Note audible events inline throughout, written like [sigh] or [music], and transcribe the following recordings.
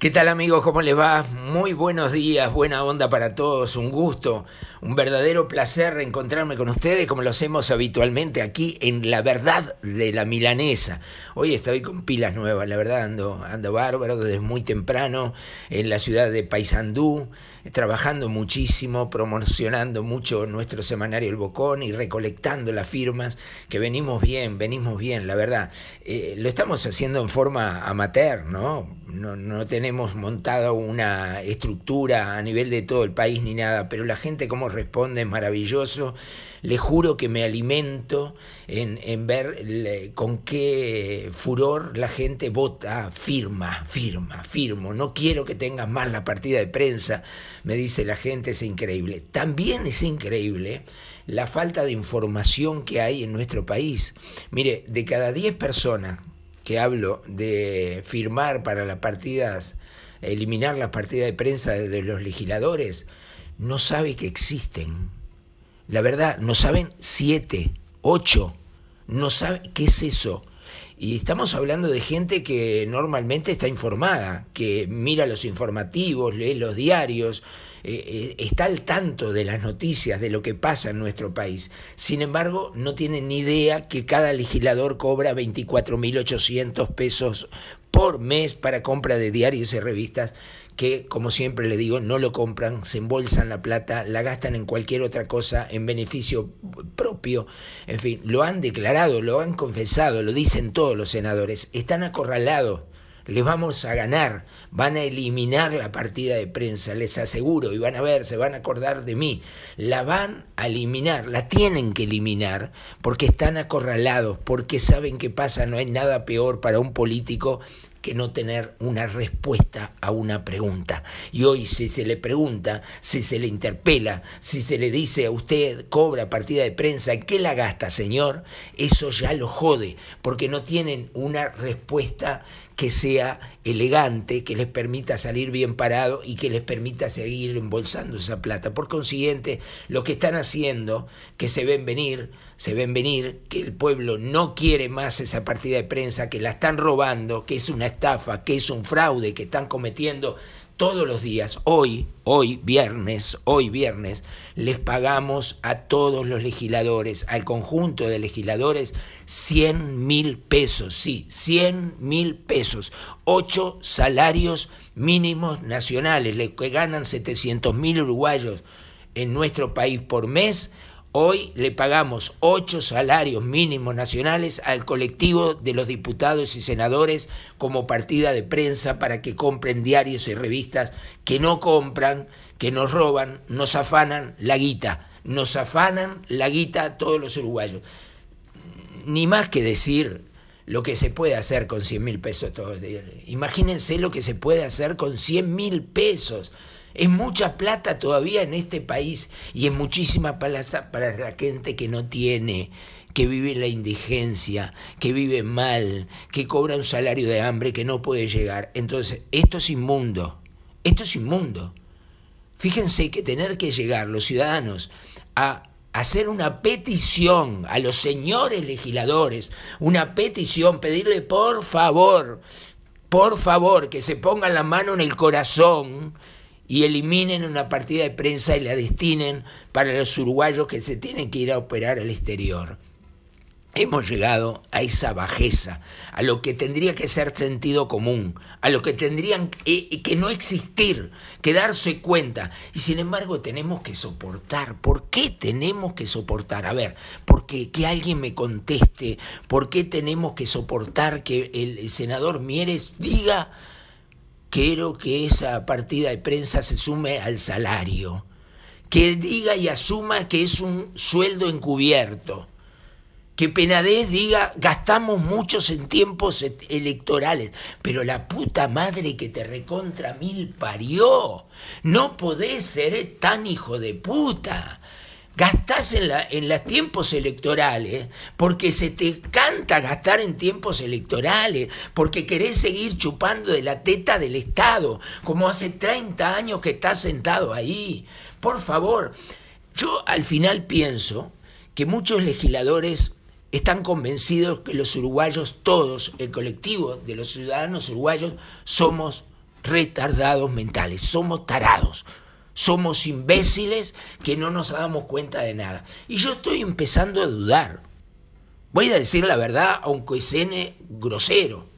¿Qué tal amigos? ¿Cómo les va? Muy buenos días, buena onda para todos, un gusto, un verdadero placer reencontrarme con ustedes como lo hacemos habitualmente aquí en La Verdad de la Milanesa. Hoy estoy con pilas nuevas, la verdad ando, bárbaro desde muy temprano en la ciudad de Paysandú, trabajando muchísimo, promocionando mucho nuestro semanario El Bocón y recolectando las firmas, que venimos bien, venimos bien, la verdad. Eh, lo estamos haciendo en forma amateur, ¿no? no, no, tenemos montada una estructura a nivel de todo el país ni nada, pero la gente cómo responde es maravilloso. le juro que me alimento en, ver con qué furor la gente vota, firma, firma, firmo. No quiero que tengas más la partida de prensa, me dice la gente, es increíble. También es increíble la falta de información que hay en nuestro país. Mire, de cada 10 personas que hablo de firmar para las partidas, eliminar las partidas de prensa de los legisladores, no sabe que existen. La verdad, no saben siete, ocho, no sabe qué es eso. Y estamos hablando de gente que normalmente está informada, que mira los informativos, lee los diarios eh, eh, está al tanto de las noticias, de lo que pasa en nuestro país. Sin embargo, no tienen ni idea que cada legislador cobra 24.800 pesos por mes para compra de diarios y revistas que, como siempre le digo, no lo compran, se embolsan la plata, la gastan en cualquier otra cosa, en beneficio propio. En fin, lo han declarado, lo han confesado, lo dicen todos los senadores. Están acorralados les vamos a ganar, van a eliminar la partida de prensa, les aseguro, y van a ver, se van a acordar de mí, la van a eliminar, la tienen que eliminar, porque están acorralados, porque saben qué pasa, no hay nada peor para un político que no tener una respuesta a una pregunta. Y hoy si se le pregunta, si se le interpela, si se le dice a usted cobra partida de prensa, qué la gasta, señor? Eso ya lo jode, porque no tienen una respuesta que sea elegante, que les permita salir bien parado y que les permita seguir embolsando esa plata. Por consiguiente, lo que están haciendo, que se ven venir, se ven venir, que el pueblo no quiere más esa partida de prensa, que la están robando, que es una estafa, que es un fraude que están cometiendo todos los días, hoy, hoy viernes, hoy viernes, les pagamos a todos los legisladores, al conjunto de legisladores, 100 mil pesos, sí, 100 mil pesos, ocho salarios mínimos nacionales, que ganan 700 mil uruguayos en nuestro país por mes, Hoy le pagamos ocho salarios mínimos nacionales al colectivo de los diputados y senadores como partida de prensa para que compren diarios y revistas que no compran, que nos roban, nos afanan la guita, nos afanan la guita a todos los uruguayos. Ni más que decir lo que se puede hacer con 100 mil pesos todos. Imagínense lo que se puede hacer con 100 mil pesos. Es mucha plata todavía en este país y es muchísima plaza para la gente que no tiene, que vive en la indigencia, que vive mal, que cobra un salario de hambre que no puede llegar. Entonces, esto es inmundo, esto es inmundo. Fíjense que tener que llegar los ciudadanos a hacer una petición a los señores legisladores, una petición, pedirle por favor, por favor, que se pongan la mano en el corazón y eliminen una partida de prensa y la destinen para los uruguayos que se tienen que ir a operar al exterior. Hemos llegado a esa bajeza, a lo que tendría que ser sentido común, a lo que tendrían que, no existir, que darse cuenta. Y sin embargo tenemos que soportar. ¿Por qué tenemos que soportar? A ver, porque que alguien me conteste, ¿por qué tenemos que soportar que el senador Mieres diga quiero que esa partida de prensa se sume al salario, que diga y asuma que es un sueldo encubierto, que Penadez diga gastamos muchos en tiempos e-, electorales, pero la puta madre que te recontra mil parió, no podés ser tan hijo de puta gastás en, la, en los tiempos electorales, porque se te canta gastar en tiempos electorales, porque querés seguir chupando de la teta del Estado, como hace 30 años que estás sentado ahí. Por favor, yo al final pienso que muchos legisladores están convencidos que los uruguayos, todos, el colectivo de los ciudadanos uruguayos, somos retardados mentales, somos tarados somos imbéciles que no nos damos cuenta de nada. Y yo estoy empezando a dudar. Voy a decir la verdad, aunque escene grosero.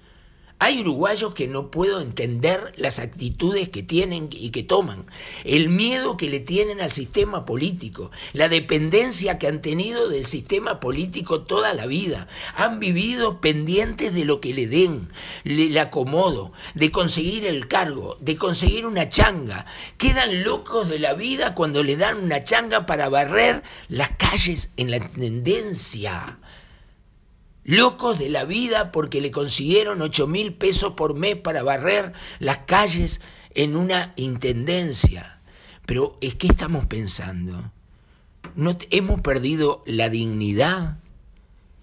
Hay uruguayos que no puedo entender las actitudes que tienen y que toman, el miedo que le tienen al sistema político, la dependencia que han tenido del sistema político toda la vida. Han vivido pendientes de lo que le den, le acomodo, de conseguir el cargo, de conseguir una changa. Quedan locos de la vida cuando le dan una changa para barrer las calles en la tendencia locos de la vida porque le consiguieron 8 mil pesos por mes para barrer las calles en una intendencia. Pero es que estamos pensando, ¿No hemos perdido la dignidad?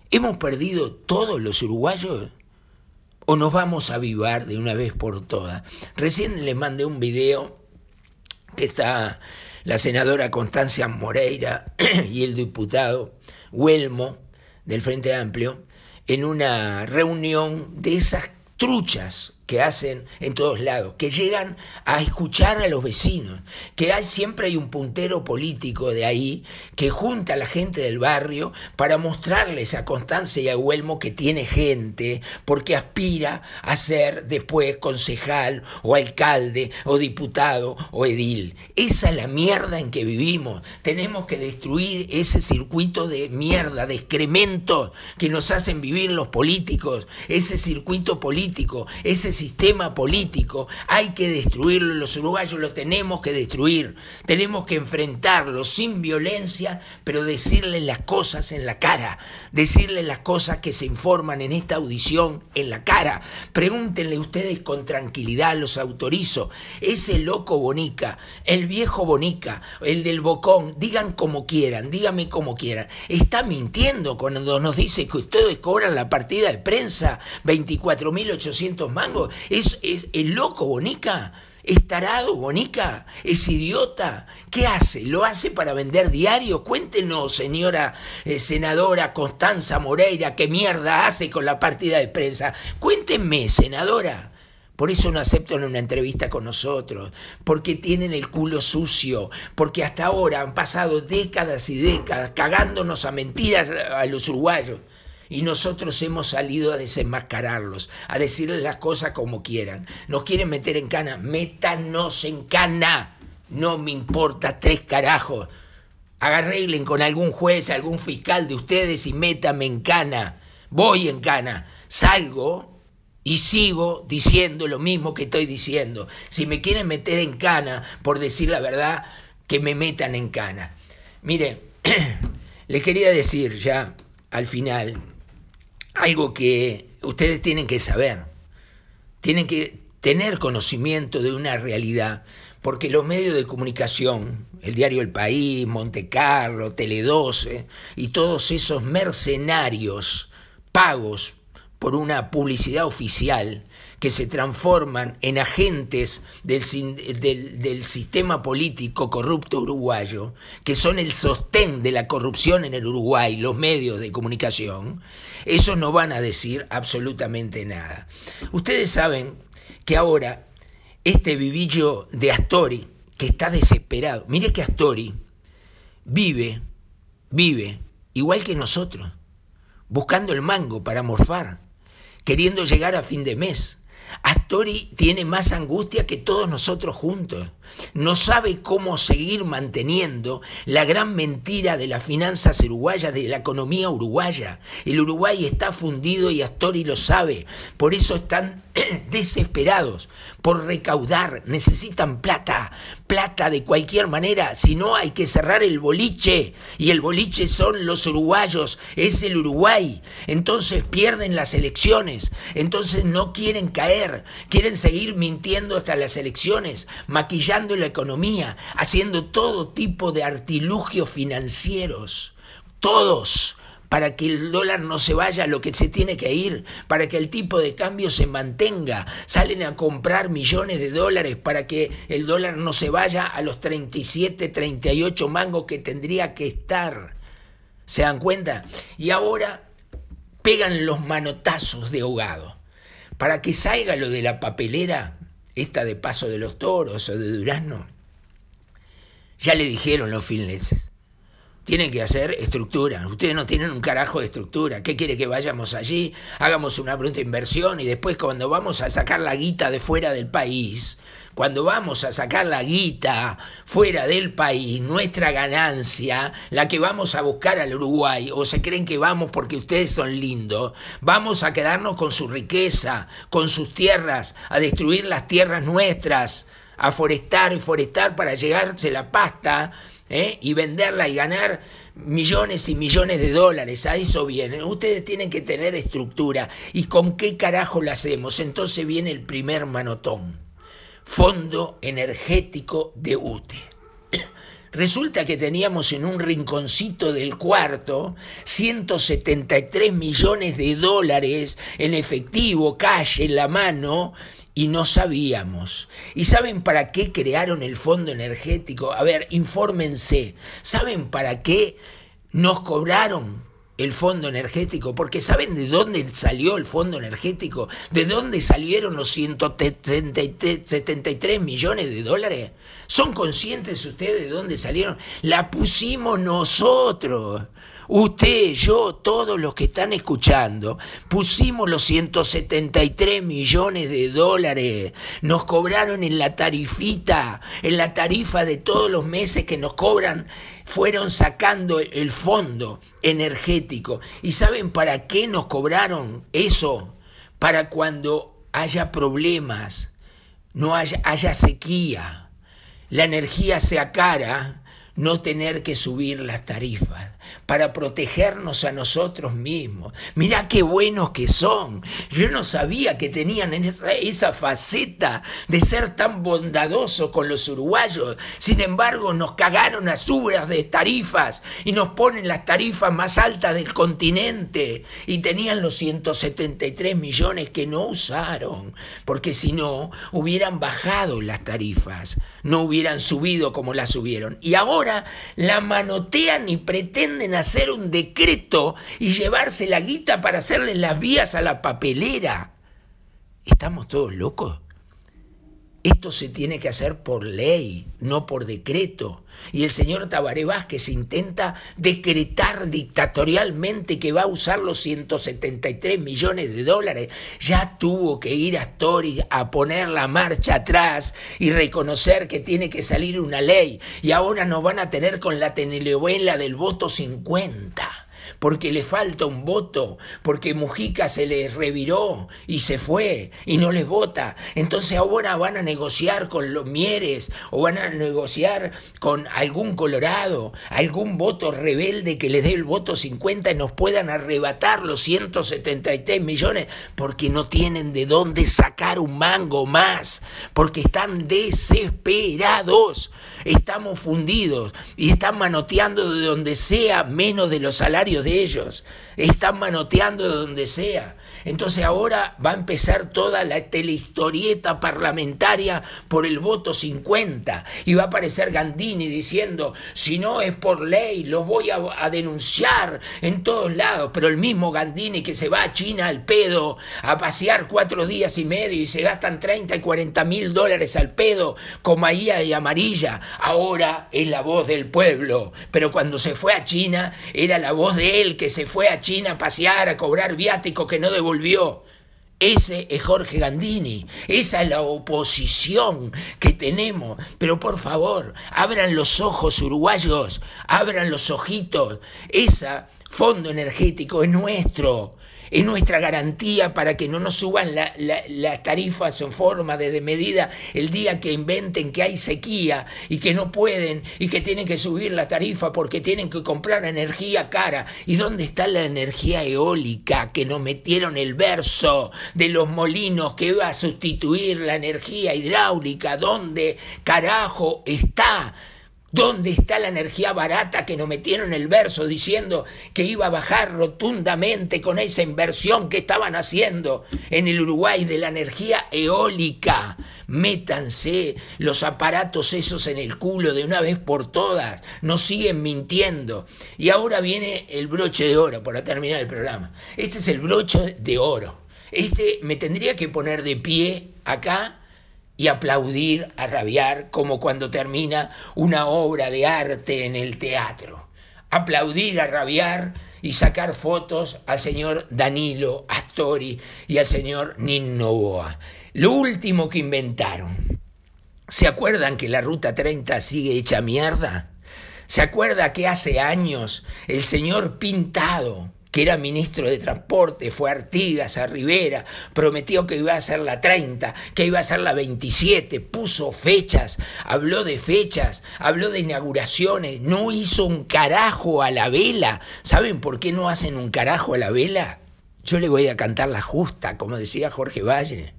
¿Hemos perdido todos los uruguayos? ¿O nos vamos a avivar de una vez por todas? Recién les mandé un video que está la senadora Constancia Moreira [clears throat] y el diputado Huelmo del Frente Amplio, en una reunión de esas truchas que hacen en todos lados, que llegan a escuchar a los vecinos, que hay, siempre hay un puntero político de ahí que junta a la gente del barrio para mostrarles a Constancia y a Huelmo que tiene gente, porque aspira a ser después concejal o alcalde o diputado o edil. Esa es la mierda en que vivimos. Tenemos que destruir ese circuito de mierda, de excrementos que nos hacen vivir los políticos, ese circuito político, ese sistema político hay que destruirlo, los uruguayos lo tenemos que destruir, tenemos que enfrentarlo sin violencia, pero decirle las cosas en la cara, decirle las cosas que se informan en esta audición en la cara. Pregúntenle ustedes con tranquilidad, los autorizo, ese loco Bonica, el viejo Bonica, el del Bocón, digan como quieran, díganme como quieran, está mintiendo cuando nos dice que ustedes cobran la partida de prensa 24.800 mangos ¿Es, loco Bonica? ¿Es tarado Bonica? ¿Es idiota? ¿Qué hace? ¿Lo hace para vender diario? Cuéntenos, señora eh, senadora Constanza Moreira, qué mierda hace con la partida de prensa. Cuéntenme, senadora. Por eso no aceptan una entrevista con nosotros, porque tienen el culo sucio, porque hasta ahora han pasado décadas y décadas cagándonos a mentiras a los uruguayos. Y nosotros hemos salido a desenmascararlos, a decirles las cosas como quieran. Nos quieren meter en cana, métanos en cana. No me importa tres carajos. Agarreglen con algún juez, algún fiscal de ustedes y métame en cana. Voy en cana. Salgo y sigo diciendo lo mismo que estoy diciendo. Si me quieren meter en cana, por decir la verdad, que me metan en cana. Mire, [clears throat] les quería decir ya al final algo que ustedes tienen que saber. Tienen que tener conocimiento de una realidad, porque los medios de comunicación, el diario El País, Monte Carlo, Tele 12 y todos esos mercenarios pagos por una publicidad oficial que se transforman en agentes del, sistema político corrupto uruguayo, que son el sostén de la corrupción en el Uruguay, los medios de comunicación, esos no van a decir absolutamente nada. Ustedes saben que ahora este vivillo de Astori, que está desesperado, mire que Astori vive, vive, igual que nosotros, buscando el mango para morfar, queriendo llegar a fin de mes, Astori tiene más angustia que todos nosotros juntos. No sabe cómo seguir manteniendo la gran mentira de las finanzas uruguayas, de la economía uruguaya. El Uruguay está fundido y Astori lo sabe. Por eso están [clears throat] desesperados, por recaudar, necesitan plata, plata de cualquier manera, si no hay que cerrar el boliche y el boliche son los uruguayos, es el Uruguay, entonces pierden las elecciones, entonces no quieren caer, quieren seguir mintiendo hasta las elecciones, maquillando la economía, haciendo todo tipo de artilugios financieros, todos para que el dólar no se vaya a lo que se tiene que ir, para que el tipo de cambio se mantenga. Salen a comprar millones de dólares para que el dólar no se vaya a los 37, 38 mangos que tendría que estar. ¿Se dan cuenta? Y ahora pegan los manotazos de ahogado. Para que salga lo de la papelera, esta de Paso de los Toros o de Durazno, ya le dijeron los finleses, tienen que hacer estructura. Ustedes no tienen un carajo de estructura. ¿Qué quiere que vayamos allí? Hagamos una bruta inversión y después cuando vamos a sacar la guita de fuera del país, cuando vamos a sacar la guita fuera del país, nuestra ganancia, la que vamos a buscar al Uruguay, o se creen que vamos porque ustedes son lindos, vamos a quedarnos con su riqueza, con sus tierras, a destruir las tierras nuestras, a forestar y forestar para llegarse la pasta ¿eh? y venderla y ganar millones y millones de dólares. A eso viene. Ustedes tienen que tener estructura. ¿Y con qué carajo la hacemos? Entonces viene el primer manotón. Fondo Energético de UTE. [clears throat] Resulta que teníamos en un rinconcito del cuarto 173 millones de dólares en efectivo, calle en la mano, y no sabíamos. ¿Y saben para qué crearon el fondo energético? A ver, infórmense. ¿Saben para qué nos cobraron el fondo energético, porque ¿saben de dónde salió el fondo energético? ¿De dónde salieron los 173 millones de dólares? ¿Son conscientes ustedes de dónde salieron? La pusimos nosotros. Usted, yo, todos los que están escuchando, pusimos los 173 millones de dólares. Nos cobraron en la tarifita, en la tarifa de todos los meses que nos cobran, fueron sacando el fondo energético. ¿Y saben para qué nos cobraron eso? Para cuando haya problemas, no haya, haya sequía, la energía sea cara no tener que subir las tarifas, para protegernos a nosotros mismos. Mirá qué buenos que son. Yo no sabía que tenían esa, faceta de ser tan bondadosos con los uruguayos. Sin embargo, nos cagaron a subas de tarifas y nos ponen las tarifas más altas del continente. Y tenían los 173 millones que no usaron, porque si no, hubieran bajado las tarifas no hubieran subido como la subieron. Y ahora la manotean y pretenden hacer un decreto y llevarse la guita para hacerle las vías a la papelera. ¿Estamos todos locos? Esto se tiene que hacer por ley, no por decreto. Y el señor Tabaré Vázquez intenta decretar dictatorialmente que va a usar los 173 millones de dólares. Ya tuvo que ir a Story a poner la marcha atrás y reconocer que tiene que salir una ley. Y ahora nos van a tener con la telenovela del voto 50 porque le falta un voto, porque Mujica se les reviró y se fue y no les vota. Entonces ahora van a negociar con los Mieres o van a negociar con algún Colorado, algún voto rebelde que les dé el voto 50 y nos puedan arrebatar los 173 millones porque no tienen de dónde sacar un mango más, porque están desesperados, estamos fundidos y están manoteando de donde sea menos de los salarios de ellos. Están manoteando de donde sea. Entonces ahora va a empezar toda la telehistorieta parlamentaria por el voto 50 y va a aparecer Gandini diciendo, si no es por ley, lo voy a, denunciar en todos lados, pero el mismo Gandini que se va a China al pedo a pasear cuatro días y medio y se gastan 30 y 40 mil dólares al pedo, maía y amarilla, ahora es la voz del pueblo, pero cuando se fue a China era la voz de él que se fue a China a pasear, a cobrar viáticos que no devolvió ese es Jorge Gandini, esa es la oposición que tenemos. Pero por favor, abran los ojos uruguayos, abran los ojitos. Ese fondo energético es nuestro es nuestra garantía para que no nos suban las tarifas en forma de, medida el día que inventen que hay sequía y que no pueden y que tienen que subir la tarifa porque tienen que comprar energía cara. ¿Y dónde está la energía eólica que nos metieron el verso de los molinos que va a sustituir la energía hidráulica? ¿Dónde carajo está? ¿Dónde está la energía barata que nos metieron en el verso diciendo que iba a bajar rotundamente con esa inversión que estaban haciendo en el Uruguay de la energía eólica? Métanse los aparatos esos en el culo de una vez por todas. Nos siguen mintiendo. Y ahora viene el broche de oro para terminar el programa. Este es el broche de oro. Este me tendría que poner de pie acá y aplaudir a rabiar como cuando termina una obra de arte en el teatro. Aplaudir a rabiar y sacar fotos al señor Danilo Astori y al señor Nin Lo último que inventaron. ¿Se acuerdan que la Ruta 30 sigue hecha mierda? ¿Se acuerda que hace años el señor Pintado, que era ministro de Transporte, fue a Artigas, a Rivera, prometió que iba a ser la 30, que iba a ser la 27, puso fechas, habló de fechas, habló de inauguraciones, no hizo un carajo a la vela. ¿Saben por qué no hacen un carajo a la vela? Yo le voy a cantar la justa, como decía Jorge Valle,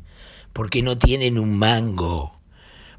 porque no tienen un mango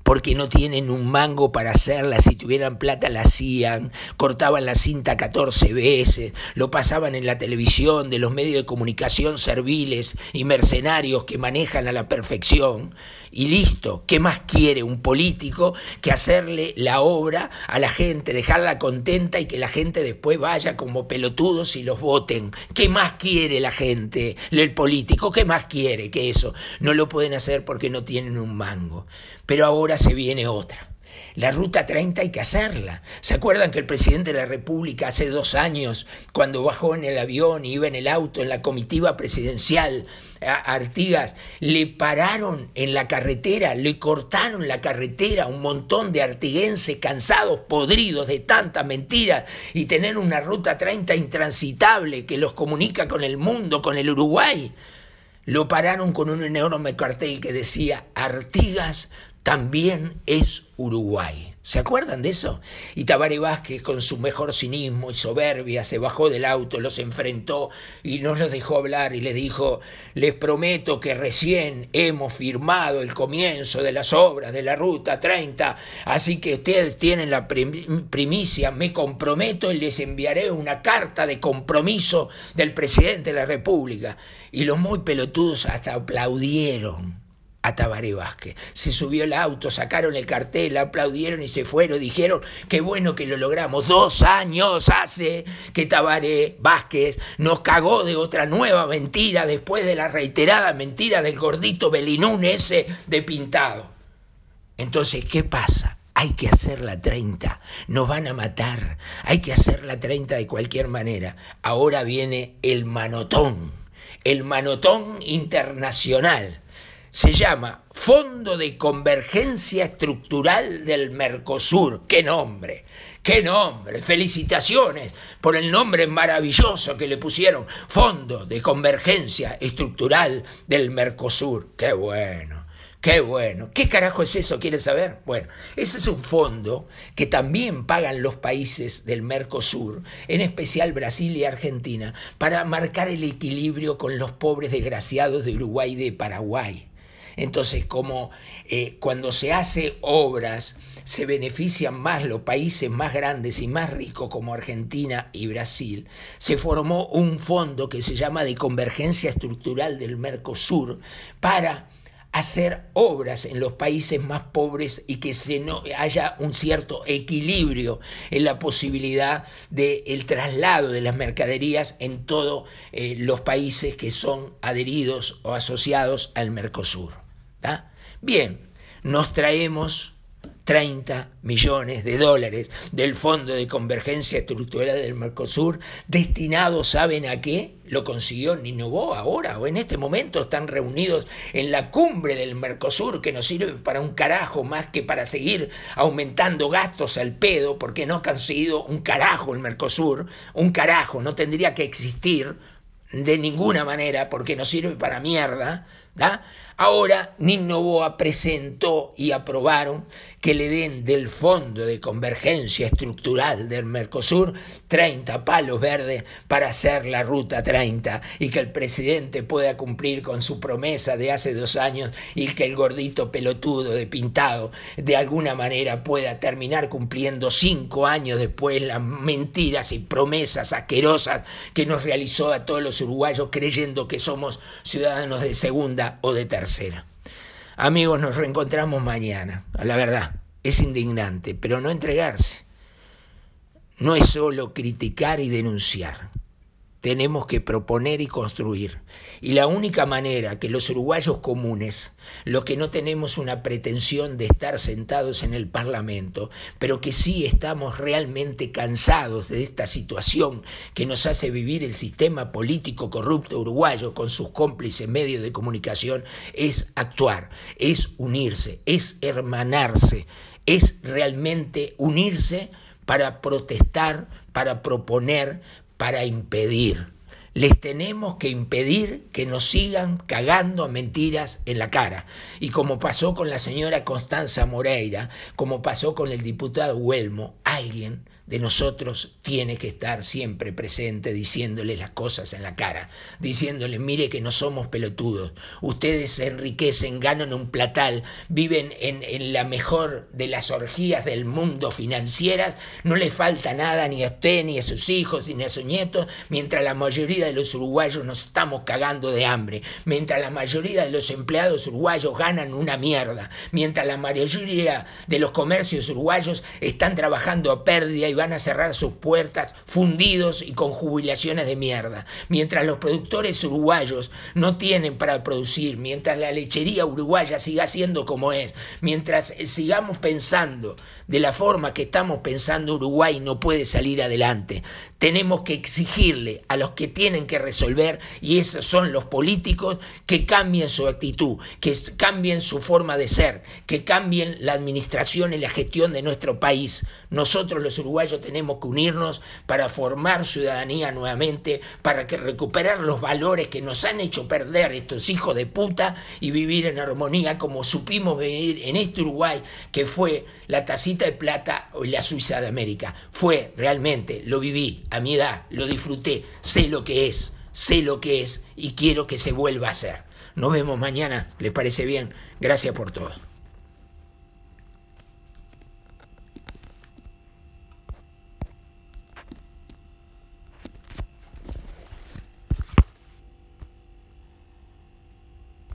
porque no tienen un mango para hacerla, si tuvieran plata la hacían, cortaban la cinta 14 veces, lo pasaban en la televisión de los medios de comunicación serviles y mercenarios que manejan a la perfección, y listo, ¿qué más quiere un político que hacerle la obra a la gente, dejarla contenta y que la gente después vaya como pelotudos y los voten? ¿Qué más quiere la gente, el político? ¿Qué más quiere que eso? No lo pueden hacer porque no tienen un mango. Pero ahora se viene otra. La Ruta 30 hay que hacerla. ¿Se acuerdan que el presidente de la República hace dos años, cuando bajó en el avión, iba en el auto, en la comitiva presidencial, a Artigas, le pararon en la carretera, le cortaron la carretera un montón de artiguenses cansados, podridos de tantas mentiras y tener una Ruta 30 intransitable que los comunica con el mundo, con el Uruguay? Lo pararon con un enorme cartel que decía Artigas también es Uruguay. ¿Se acuerdan de eso? Y Tabaré Vázquez, con su mejor cinismo y soberbia, se bajó del auto, los enfrentó y no los dejó hablar y les dijo, les prometo que recién hemos firmado el comienzo de las obras de la Ruta 30, así que ustedes tienen la primicia, me comprometo y les enviaré una carta de compromiso del presidente de la República. Y los muy pelotudos hasta aplaudieron a Tabaré Vázquez. Se subió el auto, sacaron el cartel, aplaudieron y se fueron. Dijeron, qué bueno que lo logramos. Dos años hace que Tabaré Vázquez nos cagó de otra nueva mentira después de la reiterada mentira del gordito Belinún ese de pintado. Entonces, ¿qué pasa? Hay que hacer la 30, nos van a matar, hay que hacer la 30 de cualquier manera. Ahora viene el manotón, el manotón internacional se llama Fondo de Convergencia Estructural del Mercosur. ¡Qué nombre! ¡Qué nombre! Felicitaciones por el nombre maravilloso que le pusieron. Fondo de Convergencia Estructural del Mercosur. ¡Qué bueno! ¡Qué bueno! ¿Qué carajo es eso? ¿Quieren saber? Bueno, ese es un fondo que también pagan los países del Mercosur, en especial Brasil y Argentina, para marcar el equilibrio con los pobres desgraciados de Uruguay y de Paraguay entonces, como eh, cuando se hace obras, se benefician más los países más grandes y más ricos como Argentina y Brasil, se formó un fondo que se llama de convergencia estructural del Mercosur para hacer obras en los países más pobres y que se no haya un cierto equilibrio en la posibilidad del traslado de las mercaderías en todos eh, los países que son adheridos o asociados al Mercosur bien, nos traemos 30 millones de dólares del Fondo de Convergencia Estructural del Mercosur, destinados, ¿saben a qué? Lo consiguió Ninobó ahora, o en este momento están reunidos en la cumbre del Mercosur, que no sirve para un carajo más que para seguir aumentando gastos al pedo, porque no ha conseguido un carajo el Mercosur, un carajo, no tendría que existir de ninguna manera, porque no sirve para mierda, ¿da? Ahora Novoa presentó y aprobaron que le den del Fondo de Convergencia Estructural del Mercosur 30 palos verdes para hacer la Ruta 30 y que el presidente pueda cumplir con su promesa de hace dos años y que el gordito pelotudo de pintado de alguna manera pueda terminar cumpliendo cinco años después las mentiras y promesas asquerosas que nos realizó a todos los uruguayos creyendo que somos ciudadanos de segunda o de tercera. Amigos, nos reencontramos mañana. La verdad, es indignante, pero no entregarse. No es solo criticar y denunciar tenemos que proponer y construir. Y la única manera que los uruguayos comunes, los que no tenemos una pretensión de estar sentados en el Parlamento, pero que sí estamos realmente cansados de esta situación que nos hace vivir el sistema político corrupto uruguayo con sus cómplices medios de comunicación, es actuar, es unirse, es hermanarse, es realmente unirse para protestar, para proponer, para impedir. Les tenemos que impedir que nos sigan cagando mentiras en la cara. Y como pasó con la señora Constanza Moreira, como pasó con el diputado Huelmo, alguien de nosotros tiene que estar siempre presente diciéndoles las cosas en la cara, diciéndoles, mire que no somos pelotudos, ustedes se enriquecen, ganan un platal, viven en, la mejor de las orgías del mundo financieras, no les falta nada ni a usted, ni a sus hijos, ni a sus nietos, mientras la mayoría de los uruguayos nos estamos cagando de hambre, mientras la mayoría de los empleados uruguayos ganan una mierda, mientras la mayoría de los comercios uruguayos están trabajando a pérdida y van a cerrar sus puertas fundidos y con jubilaciones de mierda. Mientras los productores uruguayos no tienen para producir, mientras la lechería uruguaya siga siendo como es, mientras eh, sigamos pensando de la forma que estamos pensando, Uruguay no puede salir adelante tenemos que exigirle a los que tienen que resolver, y esos son los políticos, que cambien su actitud, que cambien su forma de ser, que cambien la administración y la gestión de nuestro país. Nosotros los uruguayos tenemos que unirnos para formar ciudadanía nuevamente, para que recuperar los valores que nos han hecho perder estos hijos de puta y vivir en armonía como supimos vivir en este Uruguay, que fue la tacita de plata o la Suiza de América. Fue realmente, lo viví, a mi edad, lo disfruté, sé lo que es, sé lo que es y quiero que se vuelva a hacer. Nos vemos mañana, ¿les parece bien? Gracias por todo.